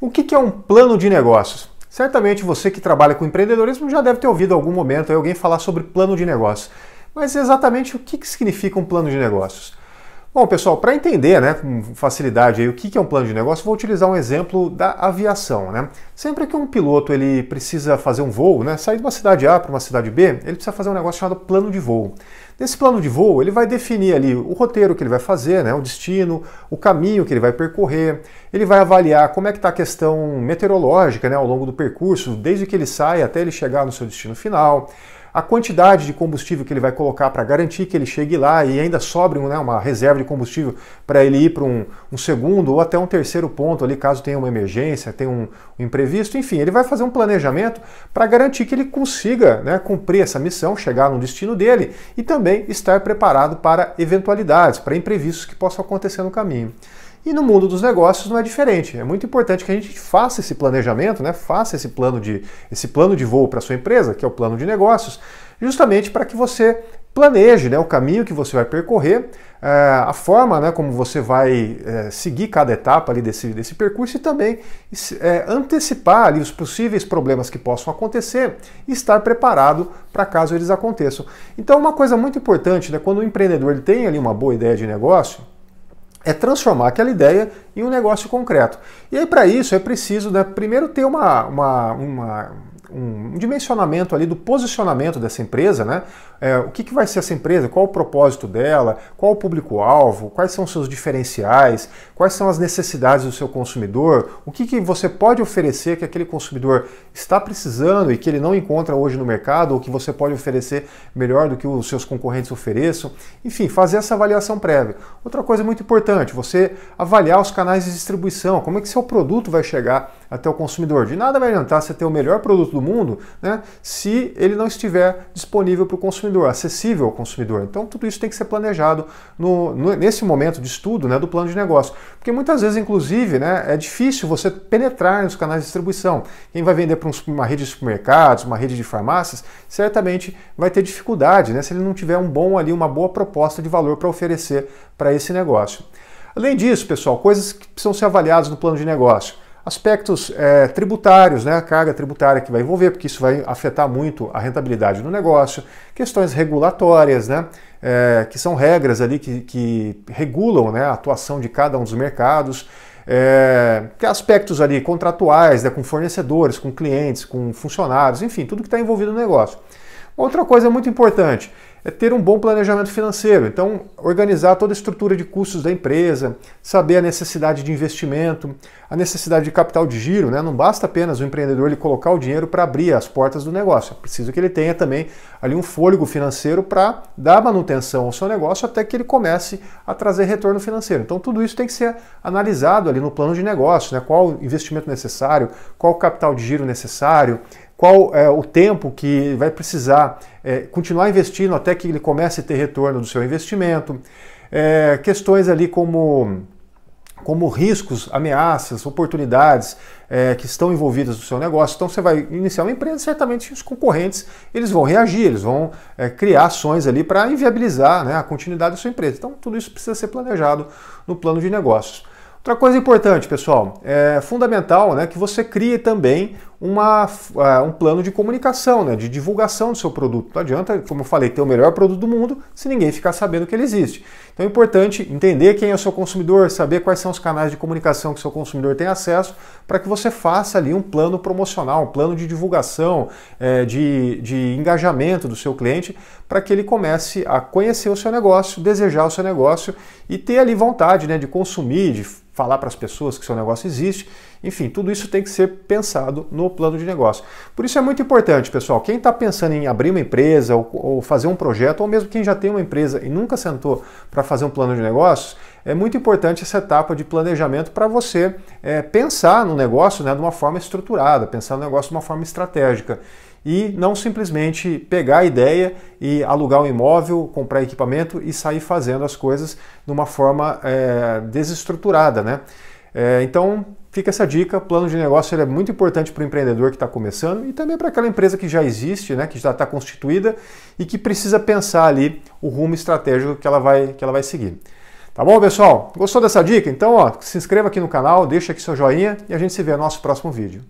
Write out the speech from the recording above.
O que é um plano de negócios? Certamente você que trabalha com empreendedorismo já deve ter ouvido em algum momento alguém falar sobre plano de negócios. Mas exatamente o que significa um plano de negócios? Bom, pessoal, para entender né, com facilidade aí, o que é um plano de negócio, vou utilizar um exemplo da aviação. Né? Sempre que um piloto ele precisa fazer um voo, né, sair de uma cidade A para uma cidade B, ele precisa fazer um negócio chamado plano de voo. Nesse plano de voo, ele vai definir ali o roteiro que ele vai fazer, né, o destino, o caminho que ele vai percorrer, ele vai avaliar como é que está a questão meteorológica né, ao longo do percurso, desde que ele sai até ele chegar no seu destino final a quantidade de combustível que ele vai colocar para garantir que ele chegue lá e ainda sobre né, uma reserva de combustível para ele ir para um, um, segundo ou até um terceiro ponto ali, caso tenha uma emergência, tenha um, um imprevisto, enfim, ele vai fazer um planejamento para garantir que ele consiga né, cumprir essa missão, chegar no destino dele e também estar preparado para eventualidades, para imprevistos que possam acontecer no caminho. E no mundo dos negócios não é diferente. É muito importante que a gente faça esse planejamento, né? faça esse plano de, esse plano de voo para a sua empresa, que é o plano de negócios, justamente para que você planeje né, o caminho que você vai percorrer, eh, a forma né, como você vai eh, seguir cada etapa ali desse, desse percurso e também eh, antecipar ali os possíveis problemas que possam acontecer e estar preparado para caso eles aconteçam. Então, uma coisa muito importante, né, quando o empreendedor ele tem ali uma boa ideia de negócio, é transformar aquela ideia em um negócio concreto. E aí, para isso, é preciso, né, primeiro, ter uma, uma, uma um dimensionamento ali do posicionamento dessa empresa, né? É, o que, que vai ser essa empresa, qual o propósito dela, qual o público-alvo, quais são os seus diferenciais, quais são as necessidades do seu consumidor, o que, que você pode oferecer que aquele consumidor está precisando e que ele não encontra hoje no mercado, ou que você pode oferecer melhor do que os seus concorrentes ofereçam. Enfim, fazer essa avaliação prévia. Outra coisa muito importante, você avaliar os canais de distribuição, como é que seu produto vai chegar até o consumidor. De nada vai adiantar você ter o melhor produto do mundo, né, se ele não estiver disponível para o consumidor, acessível ao consumidor. Então tudo isso tem que ser planejado no, no, nesse momento de estudo né, do plano de negócio. Porque muitas vezes, inclusive, né, é difícil você penetrar nos canais de distribuição. Quem vai vender para uma rede de supermercados, uma rede de farmácias, certamente vai ter dificuldade né, se ele não tiver um bom ali, uma boa proposta de valor para oferecer para esse negócio. Além disso, pessoal, coisas que precisam ser avaliadas no plano de negócio aspectos é, tributários, né, a carga tributária que vai envolver, porque isso vai afetar muito a rentabilidade do negócio, questões regulatórias, né, é, que são regras ali que, que regulam né, a atuação de cada um dos mercados, é, aspectos ali contratuais, né, com fornecedores, com clientes, com funcionários, enfim, tudo que está envolvido no negócio. Outra coisa muito importante é ter um bom planejamento financeiro. Então, organizar toda a estrutura de custos da empresa, saber a necessidade de investimento, a necessidade de capital de giro. Né? Não basta apenas o empreendedor ele colocar o dinheiro para abrir as portas do negócio. É preciso que ele tenha também ali um fôlego financeiro para dar manutenção ao seu negócio até que ele comece a trazer retorno financeiro. Então, tudo isso tem que ser analisado ali no plano de negócio. Né? Qual o investimento necessário, qual o capital de giro necessário, qual é, o tempo que vai precisar é, continuar investindo até até que ele comece a ter retorno do seu investimento. É, questões ali como como riscos, ameaças, oportunidades é, que estão envolvidas no seu negócio. Então você vai iniciar uma empresa, certamente os concorrentes eles vão reagir, eles vão é, criar ações ali para inviabilizar né, a continuidade da sua empresa. Então tudo isso precisa ser planejado no plano de negócios. Outra coisa importante, pessoal, é fundamental né, que você crie também uma, uh, um plano de comunicação, né, de divulgação do seu produto. Não adianta, como eu falei, ter o melhor produto do mundo se ninguém ficar sabendo que ele existe. Então é importante entender quem é o seu consumidor, saber quais são os canais de comunicação que o seu consumidor tem acesso, para que você faça ali um plano promocional, um plano de divulgação, é, de, de engajamento do seu cliente, para que ele comece a conhecer o seu negócio, desejar o seu negócio e ter ali vontade né, de consumir, de falar para as pessoas que seu negócio existe enfim, tudo isso tem que ser pensado no plano de negócio. Por isso é muito importante, pessoal, quem está pensando em abrir uma empresa ou, ou, fazer um projeto, ou mesmo quem já tem uma empresa e nunca sentou para fazer um plano de negócios, é muito importante essa etapa de planejamento para você é, pensar no negócio né, de uma forma estruturada, pensar no negócio de uma forma estratégica e não simplesmente pegar a ideia e alugar um imóvel, comprar equipamento e sair fazendo as coisas de uma forma é, desestruturada, né? É, então Fica essa dica, plano de negócio é muito importante para o empreendedor que está começando e também para aquela empresa que já existe, né, que já está constituída e que precisa pensar ali o rumo estratégico que ela vai, que ela vai seguir. Tá bom, pessoal? Gostou dessa dica? Então, ó, se inscreva aqui no canal, deixa aqui seu joinha e a gente se vê no nosso próximo vídeo.